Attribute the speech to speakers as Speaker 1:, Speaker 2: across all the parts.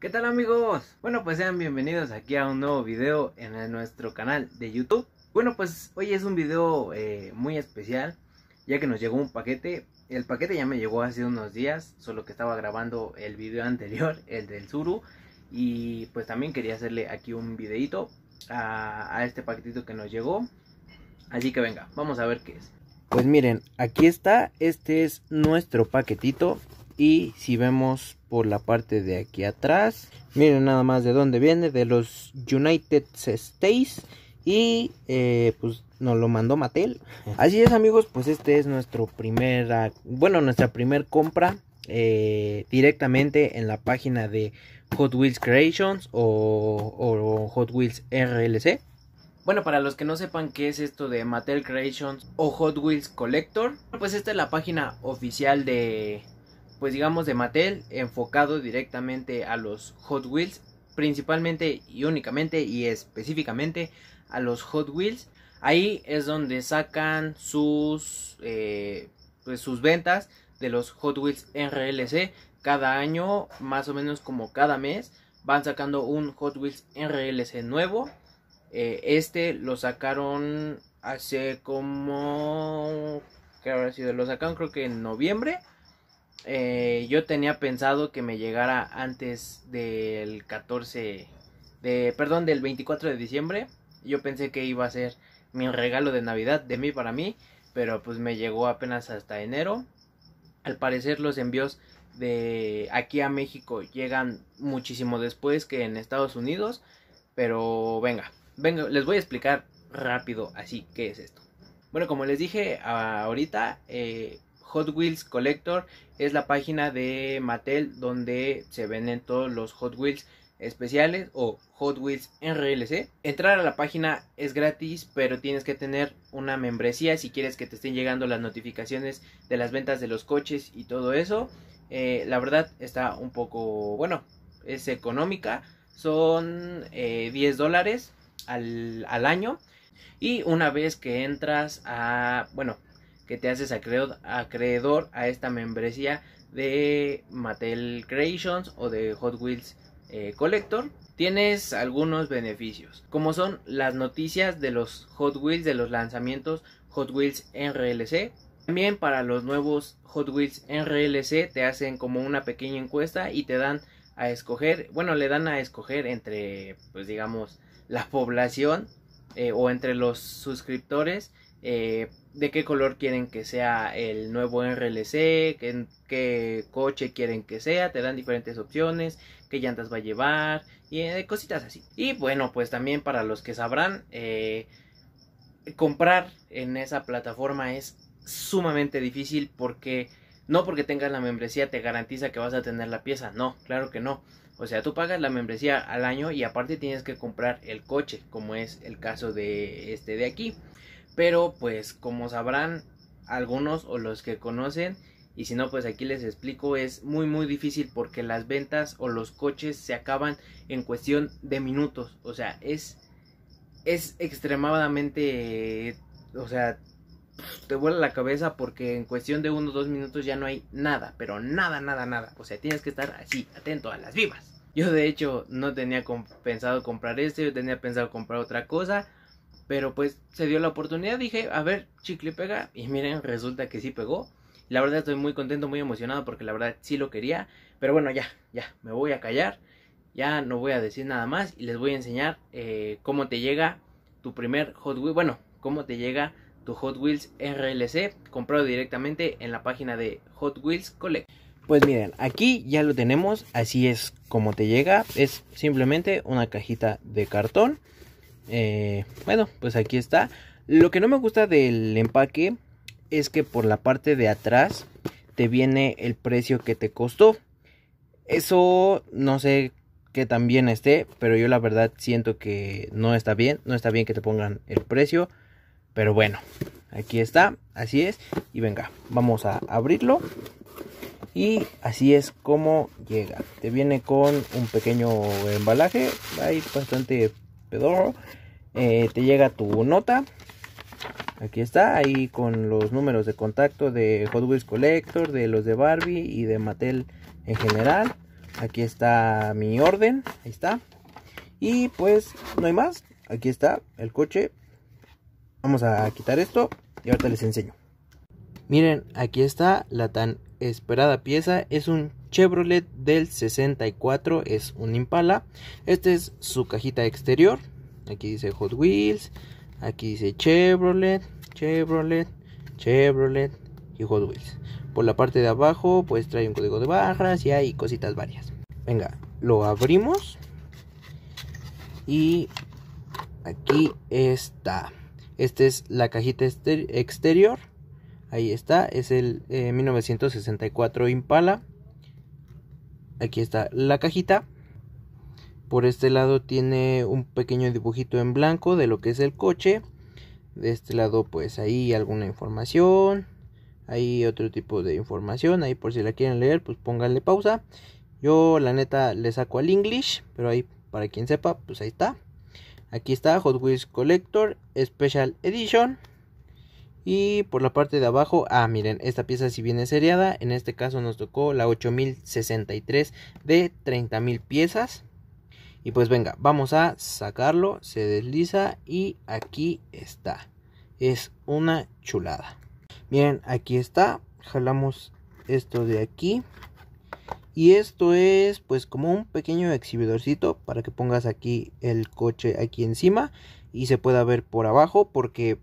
Speaker 1: ¿Qué tal amigos? Bueno pues sean bienvenidos aquí a un nuevo video en nuestro canal de YouTube Bueno pues hoy es un video eh, muy especial ya que nos llegó un paquete El paquete ya me llegó hace unos días, solo que estaba grabando el video anterior, el del Zuru Y pues también quería hacerle aquí un videito a, a este paquetito que nos llegó Así que venga, vamos a ver qué es pues miren, aquí está, este es nuestro paquetito y si vemos por la parte de aquí atrás, miren nada más de dónde viene, de los United States. Y eh, pues nos lo mandó Mattel. Así es amigos, pues este es nuestro primera, bueno, nuestra primer compra eh, directamente en la página de Hot Wheels Creations o, o, Hot Wheels RLC. Bueno, para los que no sepan qué es esto de Mattel Creations o Hot Wheels Collector, pues esta es la página oficial de, pues digamos de Mattel enfocado directamente a los Hot Wheels principalmente y únicamente y específicamente a los Hot Wheels ahí es donde sacan sus eh, pues, sus ventas de los Hot Wheels RLC cada año más o menos como cada mes van sacando un Hot Wheels RLC nuevo eh, este lo sacaron hace como que habrá sido lo sacaron creo que en noviembre eh, yo tenía pensado que me llegara antes del 14 de, perdón, del 24 de diciembre. Yo pensé que iba a ser mi regalo de Navidad de mí para mí, pero pues me llegó apenas hasta enero. Al parecer los envíos de aquí a México llegan muchísimo después que en Estados Unidos, pero venga, venga, les voy a explicar rápido así qué es esto. Bueno, como les dije ahorita, eh, Hot Wheels Collector es la página de Mattel donde se venden todos los Hot Wheels especiales o Hot Wheels RLC. Entrar a la página es gratis, pero tienes que tener una membresía si quieres que te estén llegando las notificaciones de las ventas de los coches y todo eso. Eh, la verdad está un poco, bueno, es económica. Son 10 eh, dólares al, al año. Y una vez que entras a, bueno, que te haces acreedor, a esta membresía de Mattel Creations o de Hot Wheels eh, Collector tienes algunos beneficios como son las noticias de los Hot Wheels de los lanzamientos Hot Wheels RLC también para los nuevos Hot Wheels RLC te hacen como una pequeña encuesta y te dan a escoger bueno le dan a escoger entre pues digamos la población eh, o entre los suscriptores eh, de qué color quieren que sea el nuevo RLC, qué, qué, coche quieren que sea, te dan diferentes opciones, qué llantas va a llevar y eh, cositas así. Y bueno, pues también para los que sabrán, eh, comprar en esa plataforma es sumamente difícil porque no porque tengas la membresía te garantiza que vas a tener la pieza, no, claro que no. O sea, tú pagas la membresía al año y aparte tienes que comprar el coche, como es el caso de este de aquí. Pero pues como sabrán algunos o los que conocen, y si no, pues aquí les explico, es muy muy difícil porque las ventas o los coches se acaban en cuestión de minutos. O sea, es, es extremadamente, o sea, te vuela la cabeza porque en cuestión de unos dos minutos ya no hay nada, pero nada, nada, nada. O sea, tienes que estar así, atento a las vivas. Yo de hecho no tenía pensado comprar este, yo tenía pensado comprar otra cosa, pero pues se dio la oportunidad, dije, a ver, chicle pega. Y miren, resulta que sí pegó. La verdad estoy muy contento, muy emocionado porque la verdad sí lo quería. Pero bueno, ya, ya, me voy a callar. Ya no voy a decir nada más y les voy a enseñar eh, cómo te llega tu primer Hot Wheels. Bueno, cómo te llega tu Hot Wheels RLC comprado directamente en la página de Hot Wheels Collect. Pues miren, aquí ya lo tenemos, así es como te llega, es simplemente una cajita de cartón eh, bueno, pues aquí está. Lo que no me gusta del empaque es que por la parte de atrás te viene el precio que te costó. Eso no sé que también esté, pero yo la verdad siento que no está bien, no está bien que te pongan el precio, pero bueno, aquí está, así es, y venga, vamos a abrirlo, y así es como llega, te viene con un pequeño embalaje, hay bastante eh, te llega tu nota. Aquí está, ahí con los números de contacto de Hot Wheels Collector, de los de Barbie y de Mattel en general. Aquí está mi orden, ahí está. Y pues no hay más, aquí está el coche. Vamos a quitar esto y ahorita les enseño. Miren, aquí está la tan esperada pieza es un Chevrolet del 64, es un Impala. Esta es su cajita exterior. Aquí dice Hot Wheels, aquí dice Chevrolet, Chevrolet, Chevrolet y Hot Wheels. Por la parte de abajo pues trae un código de barras y hay cositas varias. Venga, lo abrimos y aquí está. Esta es la cajita exterior. Ahí está, es el 1964 eh, Impala. Aquí está la cajita. Por este lado tiene un pequeño dibujito en blanco de lo que es el coche. De este lado pues ahí alguna información. Ahí otro tipo de información. Ahí por si la quieren leer pues pónganle pausa. Yo la neta le saco al English. Pero ahí para quien sepa pues ahí está. Aquí está Hot Wheels Collector Special Edition. Y por la parte de abajo, ah, miren, esta pieza si sí viene seriada. En este caso nos tocó la 8063 de 30.000 piezas. Y pues venga, vamos a sacarlo. Se desliza y aquí está. Es una chulada. Miren, aquí está. Jalamos esto de aquí. Y esto es pues como un pequeño exhibidorcito para que pongas aquí el coche aquí encima y se pueda ver por abajo porque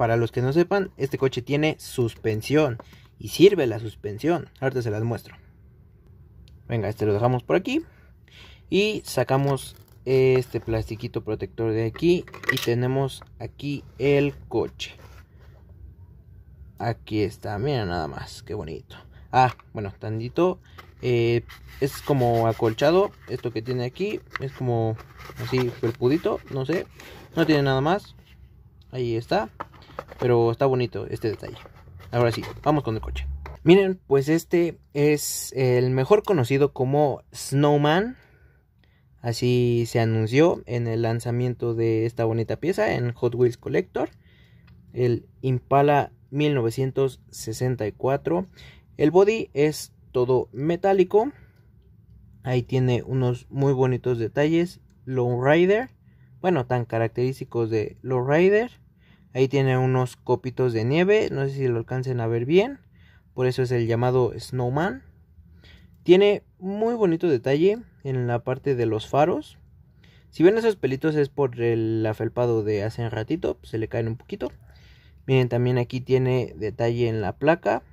Speaker 1: para los que no sepan, este coche tiene suspensión y sirve la suspensión. Ahorita se las muestro. Venga, este lo dejamos por aquí y sacamos este plastiquito protector de aquí y tenemos aquí el coche. Aquí está, mira nada más, qué bonito. Ah, bueno, tantito. Eh, es como acolchado. Esto que tiene aquí es como así felpudito. No sé. No tiene nada más. Ahí está. Pero está bonito este detalle. Ahora sí, vamos con el coche. Miren, pues este es el mejor conocido como Snowman. Así se anunció en el lanzamiento de esta bonita pieza en Hot Wheels Collector. El Impala 1964. El body es todo metálico. Ahí tiene unos muy bonitos detalles. Lowrider. Bueno, tan característicos de Lowrider. Ahí tiene unos copitos de nieve, no sé si lo alcancen a ver bien, por eso es el llamado Snowman. Tiene muy bonito detalle en la parte de los faros. Si ven esos pelitos es por el afelpado de hace un ratito, se le caen un poquito. Miren, también aquí tiene detalle en la placa.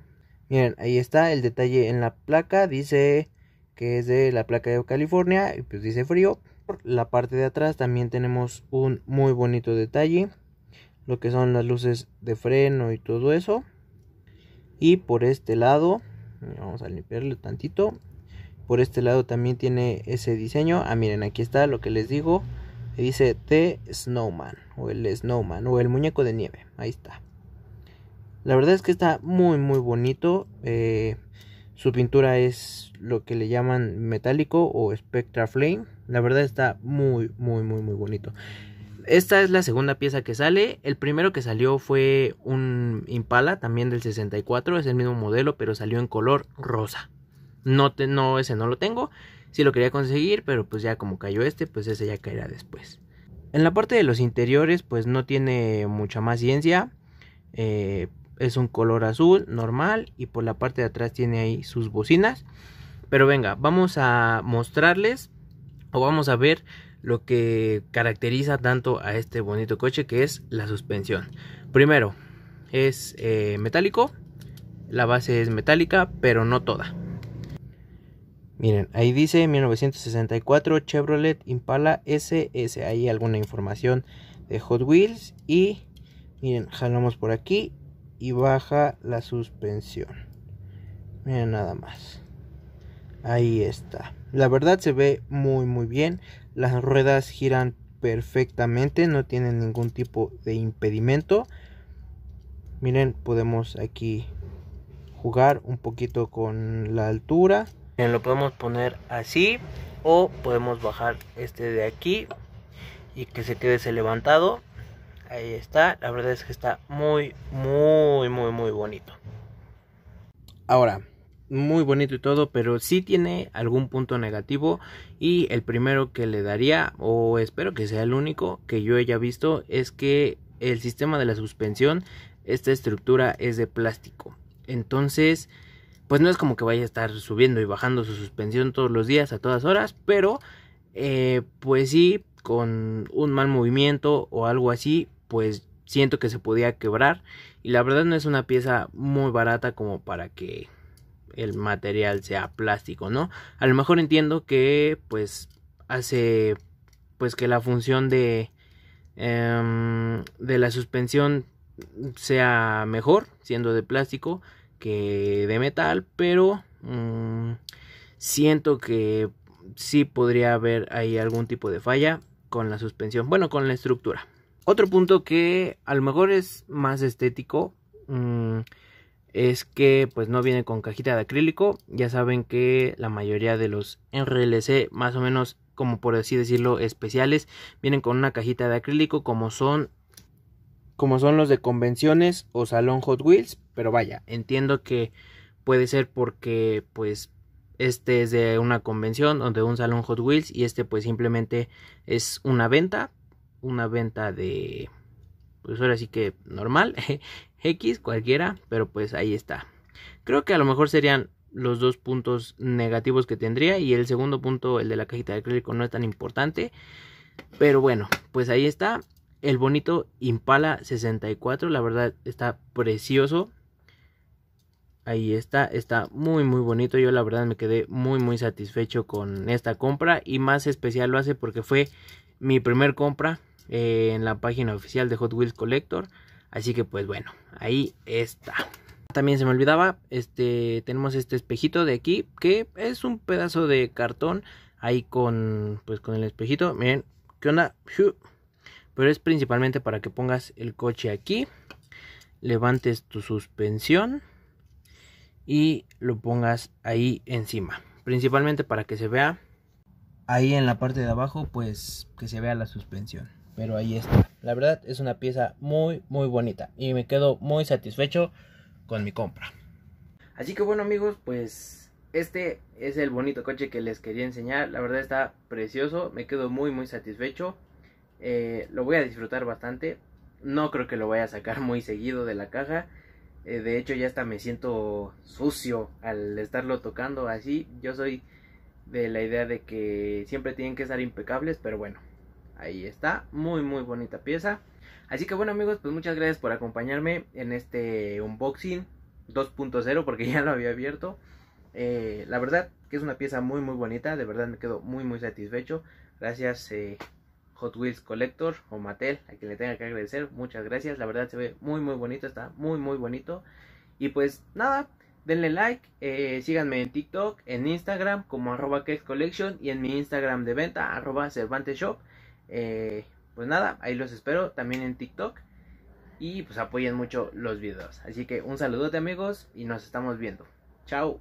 Speaker 1: Miren, ahí está el detalle en la placa, dice que es de la placa de California, y pues dice frío. Por la parte de atrás también tenemos un muy bonito detalle lo que son las luces de freno y todo eso. Y por este lado, vamos a limpiarlo tantito. Por este lado también tiene ese diseño. Ah, miren, aquí está lo que les digo. Dice The Snowman o el Snowman o el muñeco de nieve. Ahí está. La verdad es que está muy muy bonito. Eh, su pintura es lo que le llaman metálico o spectra flame. La verdad está muy muy muy muy bonito esta es la segunda pieza que sale. El primero que salió fue un Impala, también del 64. Es el mismo modelo, pero salió en color rosa. No, no ese no lo tengo. si lo quería conseguir, pero pues ya como cayó este, pues ese ya caerá después. En la parte de los interiores, pues no tiene mucha más ciencia. Eh, es un color azul normal y por la parte de atrás tiene ahí sus bocinas. Pero venga, vamos a mostrarles o vamos a ver lo que caracteriza tanto a este bonito coche que es la suspensión. Primero, es eh, metálico, la base es metálica, pero no toda. Miren, ahí dice 1964 Chevrolet Impala SS. Ahí alguna información de Hot Wheels. Y miren, jalamos por aquí y baja la suspensión. Miren nada más. Ahí está. La verdad se ve muy muy bien. Las ruedas giran perfectamente, no tienen ningún tipo de impedimento. Miren, podemos aquí jugar un poquito con la altura. Miren, lo podemos poner así o podemos bajar este de aquí y que se quede ese levantado. Ahí está, la verdad es que está muy, muy, muy, muy bonito. Ahora, muy bonito y todo, pero sí tiene algún punto negativo y el primero que le daría, o espero que sea el único que yo haya visto, es que el sistema de la suspensión, esta estructura es de plástico. Entonces, pues no es como que vaya a estar subiendo y bajando su suspensión todos los días, a todas horas, pero eh, pues sí, con un mal movimiento o algo así, pues siento que se podía quebrar y la verdad no es una pieza muy barata como para que el material sea plástico, ¿no? A lo mejor entiendo que pues hace pues que la función de em, de la suspensión sea mejor siendo de plástico que de metal, pero mm, siento que sí podría haber ahí algún tipo de falla con la suspensión, bueno, con la estructura. Otro punto que a lo mejor es más estético, mm, es que pues no viene con cajita de acrílico. Ya saben que la mayoría de los RLC más o menos como por así decirlo especiales vienen con una cajita de acrílico como son como son los de convenciones o salón Hot Wheels, pero vaya, entiendo que puede ser porque pues este es de una convención o de un salón Hot Wheels y este pues simplemente es una venta, una venta de pues ahora sí que normal, X, cualquiera, pero pues ahí está. Creo que a lo mejor serían los dos puntos negativos que tendría y el segundo punto, el de la cajita de acrílico, no es tan importante. Pero bueno, pues ahí está el bonito Impala 64, la verdad está precioso. Ahí está, está muy muy bonito. Yo la verdad me quedé muy muy satisfecho con esta compra y más especial lo hace porque fue mi primer compra eh, en la página oficial de Hot Wheels Collector. Así que pues bueno, ahí está. También se me olvidaba, este, tenemos este espejito de aquí que es un pedazo de cartón ahí con, pues con el espejito. Miren, ¿qué onda? Pero es principalmente para que pongas el coche aquí, levantes tu suspensión y lo pongas ahí encima. Principalmente para que se vea ahí en la parte de abajo, pues que se vea la suspensión pero ahí está. La verdad es una pieza muy, muy bonita y me quedo muy satisfecho con mi compra. Así que bueno amigos, pues este es el bonito coche que les quería enseñar. La verdad está precioso, me quedo muy, muy satisfecho. Eh, lo voy a disfrutar bastante. No creo que lo vaya a sacar muy seguido de la caja. Eh, de hecho ya hasta me siento sucio al estarlo tocando así. Yo soy de la idea de que siempre tienen que estar impecables, pero bueno. Ahí está, muy muy bonita pieza. Así que bueno amigos, pues muchas gracias por acompañarme en este unboxing 2.0 porque ya lo había abierto. Eh, la verdad que es una pieza muy muy bonita, de verdad me quedo muy muy satisfecho. Gracias eh, Hot Wheels Collector o Mattel, a quien le tenga que agradecer, muchas gracias. La verdad se ve muy muy bonito, está muy muy bonito. Y pues nada, denle like, eh, síganme en TikTok, en Instagram como arroba Collection y en mi Instagram de venta arroba Cervantes Shop. Eh, pues nada, ahí los espero también en TikTok. Y pues apoyen mucho los videos. Así que un saludote amigos y nos estamos viendo. Chao.